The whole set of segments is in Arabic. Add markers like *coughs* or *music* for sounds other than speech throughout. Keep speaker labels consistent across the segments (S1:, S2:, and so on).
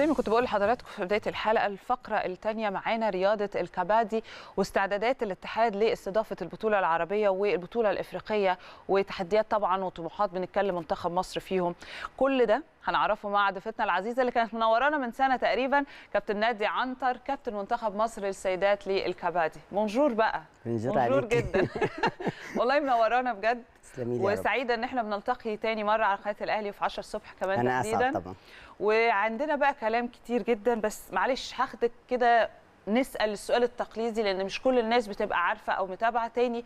S1: تسليمي كنت بقول لحضراتكم في بدايه الحلقه الفقره الثانيه معانا رياضه الكبادي واستعدادات الاتحاد لاستضافه البطوله العربيه والبطوله الافريقيه وتحديات طبعا وطموحات بنتكلم منتخب مصر فيهم كل ده هنعرفه مع ضيفتنا العزيزه اللي كانت منورانا من سنه تقريبا كابتن نادي عنتر كابتن منتخب مصر للسيدات للكبادي بونجور بقى
S2: بونجور جدا
S1: *laughs* والله منورانا بجد
S2: تسلمي لي وسعيده
S1: ان احنا بنلتقي تاني مره على قناه الاهلي في 10 الصبح كمان أنا تحديدا أسعد طبعا وعندنا بقى كلام كتير جدا بس معلش هاخدك كده نسال السؤال التقليدي لان مش كل الناس بتبقى عارفه او متابعه تاني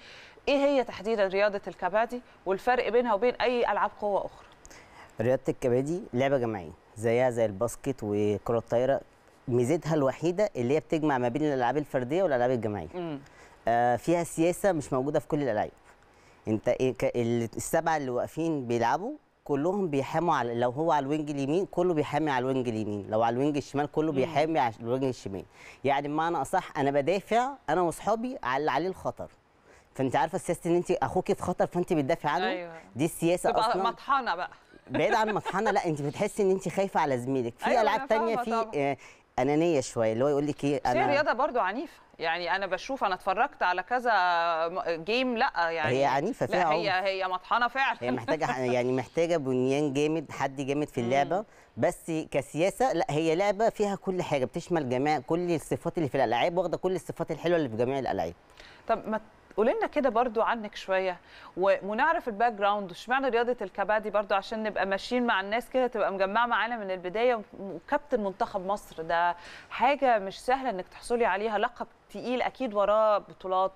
S1: ايه هي تحديدا رياضه الكبادي والفرق بينها وبين اي العاب قوه اخرى
S2: رياضه الكبادي لعبه جماعيه زيها زي الباسكت وكره الطايره ميزتها الوحيده اللي هي بتجمع ما بين الالعاب الفرديه والالعاب الجماعيه آه فيها سياسه مش موجوده في كل الالعاب انت ايه السبعه اللي واقفين بيلعبوا كلهم بيحاموا على لو هو على الوينج اليمين كله بيحامي على الوينج اليمين لو على الوينج الشمال كله بيحامي على الوينج الشمال يعني بمعنى اصح انا بدافع انا واصحابي على اللي عليه الخطر فانت عارفه سياسه ان انت اخوك في خطر فانت بتدافع عنه أيوة. دي السياسه تبقى اصلا
S1: مطحنه بقى
S2: بعيد عن *laughs* مطحنه لا انت بتحسي ان انت خايفه على زميلك في أيوة العاب ثانيه في آه، انانيه شويه اللي هو يقول لك ايه انا في رياضه
S1: برضو عنيفه يعني انا بشوف انا اتفرجت على كذا جيم لا يعني هي عنيفه فيها لا هي هي مطحنه فعلا هي محتاجه
S2: يعني محتاجه بنيان جامد حد جامد في اللعبه مم. بس كسياسه لا هي لعبه فيها كل حاجه بتشمل جميع كل الصفات اللي في الالعاب واخده كل الصفات الحلوه اللي في جميع الالعاب
S1: طب ما قولي لنا كده برضو عنك شويه ونعرف الباك جراوند واشمعنى رياضه الكبادي برضو عشان نبقى ماشيين مع الناس كده تبقى مجمعه معانا من البدايه وكابتن منتخب مصر ده حاجه مش سهله انك تحصلي عليها لقب تقيل اكيد وراه بطولات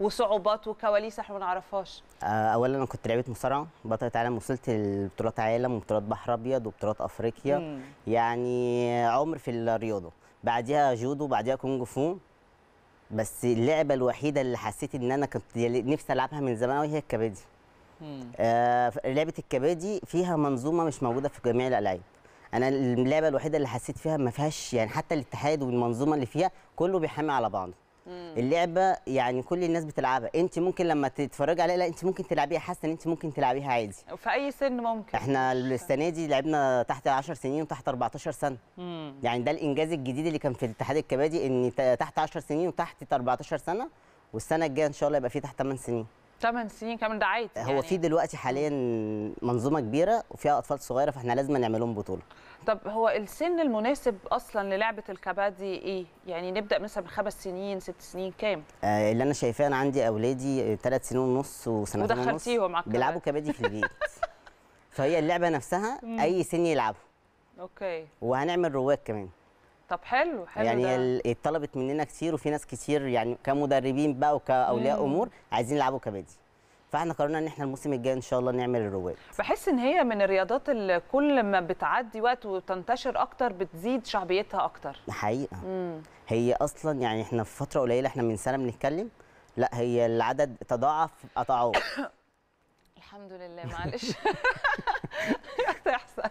S1: وصعوبات وكواليس احنا ما نعرفهاش
S2: آه، اولا انا كنت لعيبه مصارعه بطله عالم وصلت لبطولات عالم وبطولات بحر ابيض وبطولات افريقيا مم. يعني عمر في الرياضه بعديها جودو بعديها كونج فو بس اللعبه الوحيده اللي حسيت ان انا كنت نفسي العبها من زمان وهي هي الكبادي آه لعبه الكبادي فيها منظومه مش موجوده في جميع الالعاب انا اللعبه الوحيده اللي حسيت فيها ما فيهاش يعني حتى الاتحاد والمنظومه اللي فيها كله بيحامي على بعضه اللعبه يعني كل الناس بتلعبها انت ممكن لما تتفرجي عليها لا انت ممكن تلعبيها حاسه ان انت ممكن تلعبيها عادي
S1: في اي سن ممكن
S2: احنا السنه دي لعبنا تحت 10 سنين وتحت 14 سنه مم. يعني ده الانجاز الجديد اللي كان في الاتحاد الكبادي ان تحت 10 سنين وتحت 14 سنه والسنه الجايه ان شاء الله يبقى في تحت 8 سنين
S1: ثمان سنين كمان ده عادي
S2: هو يعني... في دلوقتي حاليا منظومه كبيره وفيها اطفال صغيره فاحنا لازم نعمل لهم بطوله
S1: طب هو السن المناسب اصلا للعبه الكبادي ايه يعني نبدا مثلا من خمس سنين ست سنين كام
S2: آه اللي انا شايفاه انا عندي اولادي ثلاث سنين ونص وسنتين ونص ودخلتيهم على بيلعبوا كبادي في البيت *laughs* فهي اللعبه نفسها اي سن يلعبها اوكي وهنعمل رواق كمان
S1: طب حلو حلو يعني
S2: اتطلبت مننا كتير وفي ناس كتير يعني كمدربين بقى وكاولياء امور عايزين يلعبوا كبادي فاحنا قررنا ان احنا الموسم الجاي ان شاء الله نعمل الرواد
S1: بحس ان هي من الرياضات اللي كل ما بتعدي وقت وتنتشر اكتر بتزيد شعبيتها اكتر حقيقه مم.
S2: هي اصلا يعني احنا في فتره قليله احنا من سنه بنتكلم لا هي العدد تضاعف اضعاف
S1: *coughs* الحمد لله معلش *laughs* تحصل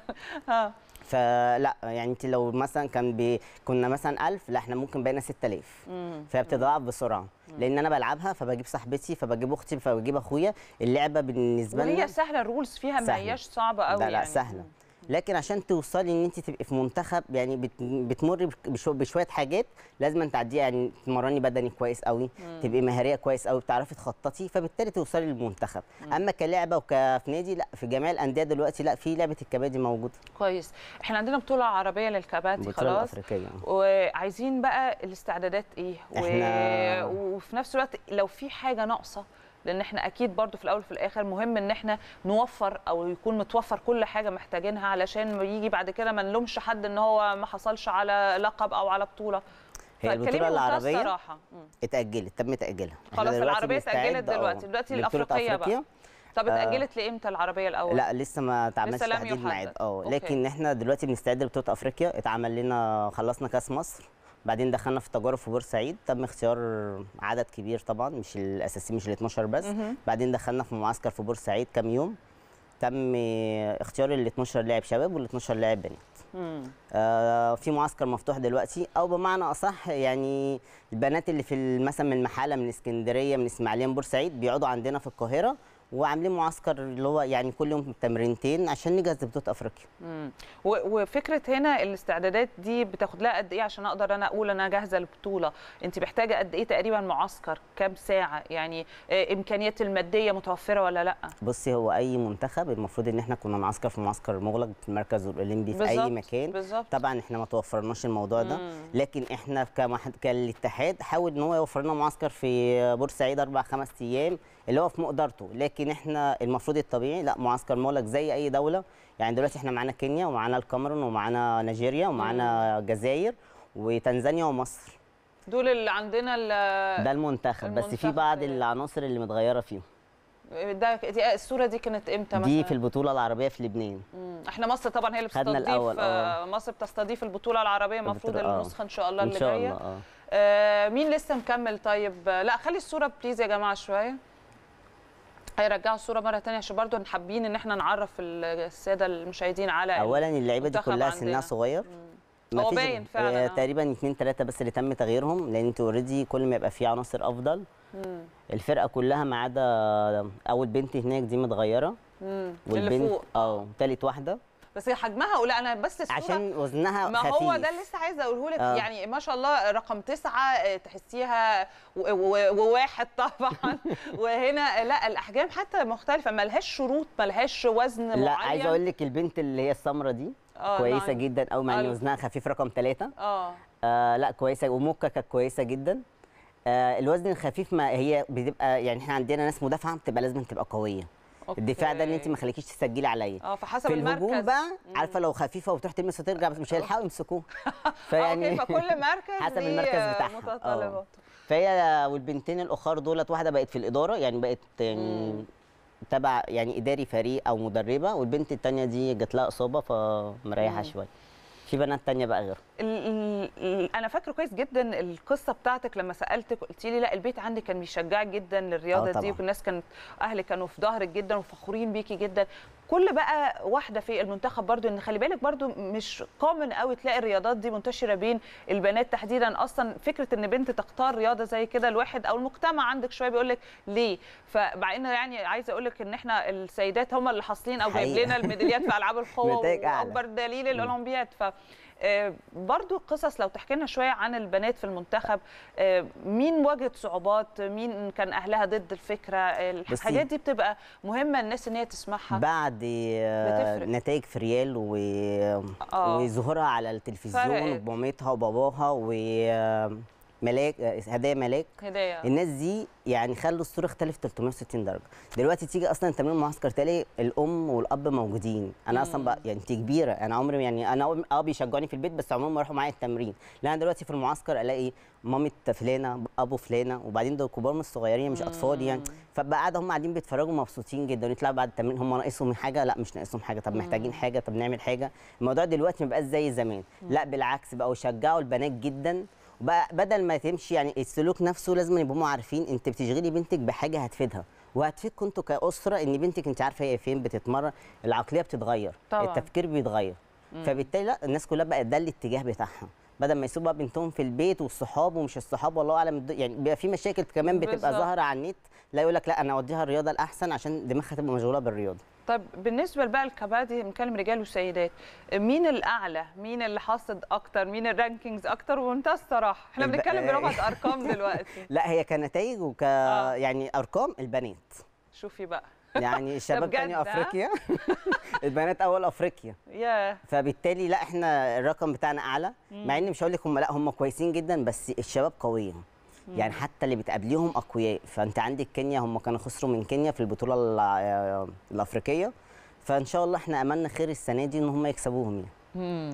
S1: ها
S2: فلا يعني انت لو مثلا كان بي كنا مثلا 1000 لا احنا ممكن بقينا 6000 فبتضاعف بسرعه لان انا بلعبها فبجيب صاحبتي فبجيب اختي فبجيب اخويا اللعبه بالنسبه لنا هي
S1: سهله الرولز فيها ما هياش صعبه قوي لا لا يعني.
S2: سهله لكن عشان توصلي ان انت تبقي في منتخب يعني بتمر بشويه حاجات لازم تعديها يعني تمرني بدني كويس قوي مم. تبقي مهاريه كويس قوي بتعرفي تخططي فبالتالي توصلي للمنتخب مم. اما كلعبه وكفي نادي لا في جميع الانديه دلوقتي لا في لعبه الكبادي موجوده كويس احنا
S1: عندنا بطوله عربيه للكبادي خلاص الأفريقية. وعايزين بقى الاستعدادات ايه احنا... و... وفي نفس الوقت لو في حاجه ناقصه لان احنا اكيد برضو في الاول وفي الاخر مهم ان احنا نوفر او يكون متوفر كل حاجه محتاجينها علشان يجي بعد كده ما نلومش حد ان هو ما حصلش على لقب او على بطوله
S2: هي البطوله العربيه اتاجلت تم تاجيلها خلاص العربيه اتاجلت دلوقتي دلوقتي الافريقيه بقى طب آه، اتاجلت
S1: لامتى العربيه الاول؟ لا
S2: لسه ما اتعملش تحديد ميعاد اه لكن احنا دلوقتي بنستعد لبطوله افريقيا اتعمل لنا خلصنا كاس مصر بعدين دخلنا في تجارب في بورسعيد تم اختيار عدد كبير طبعا مش الاساسي مش ال 12 بس مه. بعدين دخلنا في معسكر في بورسعيد كام يوم تم اختيار ال 12 لاعب شباب وال 12 لاعب بنات. آه في معسكر مفتوح دلوقتي او بمعنى اصح يعني البنات اللي في مثلا من محله من اسكندريه من اسماعيليه من بورسعيد بيقعدوا عندنا في القاهره وعاملين معسكر اللي هو يعني كل يوم تمرينتين عشان نجهز لبطوله افريقيا.
S1: امم وفكره هنا الاستعدادات دي بتاخد لها قد ايه عشان اقدر انا اقول انا جاهزه للبطوله؟ انت محتاجه قد ايه تقريبا معسكر؟ كام ساعه؟ يعني آه، امكانيات الماديه متوفره ولا لا؟
S2: بصي هو اي منتخب المفروض ان احنا كنا معسكر في معسكر مغلق في المركز الاولمبي في اي مكان بالزبط. طبعا احنا ما توفرناش الموضوع ده مم. لكن احنا كالاتحاد حاول ان هو يوفر لنا معسكر في بورسعيد اربع خمس ايام اللي هو في مقدرته لكن ان احنا المفروض الطبيعي لا معسكر مولك زي اي دوله يعني دلوقتي احنا معانا كينيا ومعانا الكاميرون ومعانا نيجيريا ومعانا الجزائر وتنزانيا ومصر
S1: دول اللي عندنا ده
S2: المنتخب, المنتخب بس في بعض العناصر اللي متغيره فيهم
S1: ده الصوره دي كانت امتى مثلا دي في
S2: البطوله العربيه في لبنان مم.
S1: احنا مصر طبعا هي اللي بتستضيف الأول. آه. آه. مصر بتستضيف البطوله العربيه المفروض آه. النسخه ان شاء الله اللي جايه آه. آه. مين لسه مكمل طيب لا خلي الصوره بليز يا جماعه شويه هيرجعوا الصوره مره ثانيه عشان برضه حابين ان احنا نعرف الساده المشاهدين على اولا اللعيبه دي كلها سنها
S2: صغير هو باين فعلا آه، آه. تقريبا اثنين ثلاثه بس اللي تم تغييرهم لان انت اوريدي كل ما يبقى فيه عناصر افضل مم. الفرقه كلها ما عدا اول بنت هناك دي متغيره والبنت اه ثالث واحده
S1: بس حجمها قليل انا بس الصوره عشان
S2: وزنها ما خفيف. هو ده اللي
S1: لسه عايزه اقوله لك آه. يعني ما شاء الله رقم تسعة آه، تحسيها وواحد طبعا *laughs* وهنا لا الاحجام حتى مختلفه ملهاش شروط ملهاش وزن لا معين لا عايزه اقول
S2: لك البنت اللي هي السمره دي آه، كويسه نعم. جدا او مع ان وزنها خفيف رقم ثلاثة اه لا كويسه وموكا كانت كويسه جدا الوزن الخفيف ما هي بتبقى يعني احنا عندنا ناس مدافعه بتبقى لازم تبقى قويه أوكي. الدفاع ده اللي انت ما خليكيش تسجلي عليا اه فحسب في الهجوم المركز. بقى عارفه لو خفيفه وتروح تلمس وترجع بس مش هيلحقوا يمسكوه *laughs* فيعني فكل مركز *laughs* حسب المركز بتاعها آه. فهي والبنتين الاخر دولت واحده بقت في الاداره يعني بقت يعني تبع يعني اداري فريق او مدربه والبنت الثانيه دي جات لها اصابه فمريحه شويه في بنات تانية بقى غيره
S1: انا فاكره كويس جدا القصه بتاعتك لما سالتك قلت لي لا البيت عندي كان بيشجعك جدا للرياضه آه، دي والناس كانت اهلي كانوا في ظهرك جدا وفخورين بيكي جدا كل بقى واحده في المنتخب برضو ان خلي بالك برضو مش كومن قوي تلاقي الرياضات دي منتشره بين البنات تحديدا اصلا فكره ان بنت تختار رياضه زي كده الواحد او المجتمع عندك شويه بيقول لك ليه فمع ان يعني عايزه اقول لك ان احنا السيدات هم اللي حاصلين او جايب لنا الميداليات في العاب *laughs* القوه واكبر دليل الاولمبياد ف آه، برضو قصص لو تحكي لنا شويه عن البنات في المنتخب آه، مين واجهت صعوبات مين كان اهلها ضد الفكره الحاجات دي بتبقى مهمه الناس ان هي تسمعها
S2: بعد آه، بتفرق. نتائج فريال و... وظهورها على التلفزيون ومامتها وباباها و ملاك آه، هدايا ملاك هدايا الناس دي يعني خلوا الصوره اختلف 360 درجه دلوقتي تيجي اصلا تمرين المعسكر تلاقي الام والاب موجودين انا مم. اصلا بقى يعني انت كبيره انا عمري يعني انا اه بيشجعوني في البيت بس عمرهم ما راحوا معايا التمرين لا انا دلوقتي في المعسكر الاقي مامي فلانه ابو فلانه وبعدين دول كبار مش صغيرين مش اطفال يعني فبقى قاعد هم قاعدين بيتفرجوا مبسوطين جدا يطلعوا بعد التمرين هم ناقصهم حاجه لا مش ناقصهم حاجه طب محتاجين حاجه طب نعمل حاجه الموضوع دلوقتي ما بقاش زي زمان لا بالعكس بقوا يشجعوا البنات جدا بدل ما تمشي يعني السلوك نفسه لازم يبقوا عارفين انت بتشغلي بنتك بحاجه هتفيدها وهتفيدكم انتوا كاسره ان بنتك انت عارفه هي فين بتتمرن العقليه بتتغير طبعا. التفكير بيتغير مم. فبالتالي لا الناس كلها بقت ده الاتجاه بتاعها بدل ما يسيبوا بنتهم في البيت والصحاب ومش الصحاب والله اعلم يعني بيبقى في مشاكل كمان بتبقى ظاهره على النت لا يقول لك لا انا اوديها الرياضه الاحسن عشان دماغها تبقى مشغوله بالرياضه
S1: طب بالنسبه بقى للكبادي بنتكلم رجال وسيدات مين الاعلى مين اللي حاصد اكتر مين الرانكينجز اكتر ومنتهى الصراحه احنا بنتكلم *laughs* بربط ارقام دلوقتي
S2: لا هي كنتائج وك آه. يعني ارقام البنات شوفي بقى يعني الشباب تاني افريقيا *laughs* البنات اول افريقيا فبالتالي لا احنا الرقم بتاعنا اعلى مع ان مش هقول لك هم لا هم كويسين جدا بس الشباب قويه يعني حتى اللي بتقابليهم اقوياء فانت عندك كينيا هم كانوا خسروا من كينيا في البطوله آه، الافريقيه فان شاء الله احنا املنا خير السنه دي ان هم يكسبوهم يعني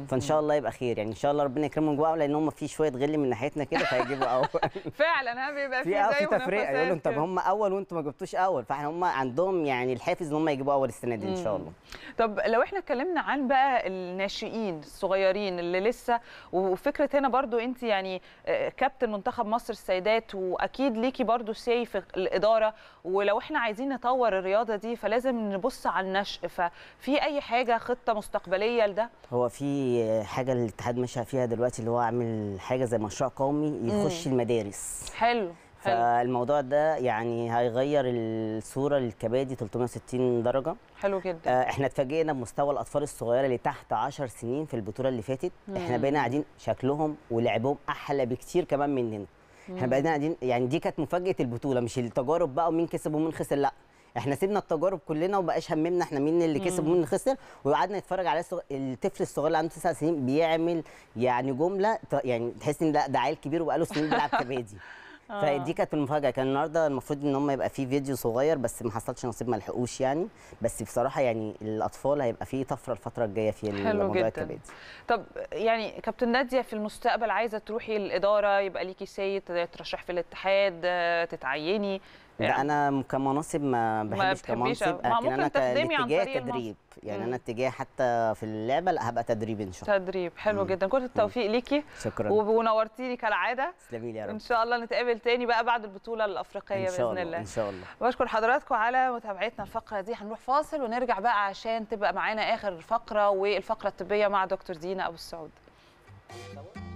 S2: فان شاء الله يبقى خير يعني ان شاء الله ربنا يكرمهم جوا لان هم في شويه غل من ناحيتنا كده فهيجيبوا اول *laughs*
S1: فعلا ها بيبقى في زي في تفرقه يقول لهم طب
S2: هم اول وانتم ما جبتوش اول فاحنا هم عندهم يعني الحافز ان هم يجيبوا اول السنه دي ان شاء الله
S1: طب لو احنا اتكلمنا عن بقى الناشئين الصغيرين اللي لسه وفكره هنا برضو انت يعني آه، كابتن منتخب مصر السيدات واكيد ليكي برضو سي في الاداره ولو احنا عايزين نطور الرياضه دي فلازم نبص على النشء ففي اي حاجه خطه مستقبليه لده
S2: هو هو في حاجه الاتحاد ماشي فيها دلوقتي اللي هو عامل حاجه زي مشروع قومي يخش مم. المدارس حلو فالموضوع ده يعني هيغير الصوره للكبادي 360 درجه حلو جدا آه، احنا اتفاجئنا بمستوى الاطفال الصغيره اللي تحت 10 سنين في البطوله اللي فاتت مم. احنا بقينا قاعدين شكلهم ولعبهم احلى بكتير كمان مننا احنا بقينا قاعدين يعني دي كانت مفاجاه البطوله مش التجارب بقى ومين كسب ومين خسر لا احنا سيبنا التجارب كلنا وبقاش هممنا احنا مين اللي كسب ومين اللي خسر وقعدنا نتفرج على الطفل الصغير اللي عنده تسع سنين بيعمل يعني جمله يعني تحس ان لا ده عيل كبير وبقاله سنين بيلعب *laughs* كبادي آه. فدي كانت المفاجاه كان النهارده المفروض ان هم يبقى فيه فيديو صغير بس ما حصلش نصيب ما لحقوش يعني بس بصراحه يعني الاطفال هيبقى فيه طفره الفتره الجايه في الموضوع الكبادي
S1: طب يعني كابتن ناديه في المستقبل عايزه تروحي الاداره يبقى ليكي سيد ترشح في الاتحاد تتعيني يعني
S2: انا كمناصب ما بحبش كمناصب لكن انا كاتجاه تدريب يعني انا اتجاه حتى في اللعبه لا هبقى تدريب ان شاء
S1: الله تدريب حلو جدا كل التوفيق ليكي شكرا ونورتيني كالعاده تسلمي لي يا رب ان شاء الله نتقابل تاني بقى بعد البطوله الافريقيه باذن الله. الله ان شاء الله بشكر حضراتكم على متابعتنا الفقره دي هنروح فاصل ونرجع بقى عشان تبقى معانا اخر فقره والفقره الطبيه مع دكتور دينا ابو السعود